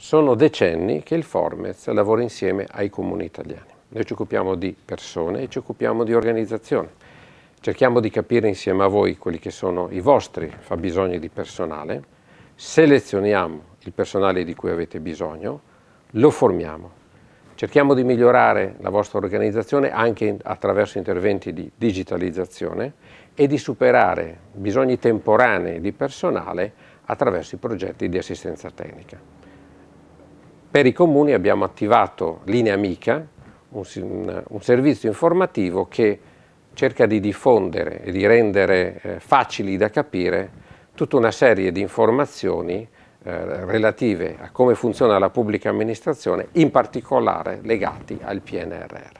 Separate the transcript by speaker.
Speaker 1: Sono decenni che il Formez lavora insieme ai comuni italiani. Noi ci occupiamo di persone e ci occupiamo di organizzazione. Cerchiamo di capire insieme a voi quelli che sono i vostri fabbisogni di personale, selezioniamo il personale di cui avete bisogno, lo formiamo. Cerchiamo di migliorare la vostra organizzazione anche attraverso interventi di digitalizzazione e di superare bisogni temporanei di personale attraverso i progetti di assistenza tecnica. Per i comuni abbiamo attivato Linea Amica, un, un servizio informativo che cerca di diffondere e di rendere eh, facili da capire tutta una serie di informazioni eh, relative a come funziona la pubblica amministrazione, in particolare legati al PNRR.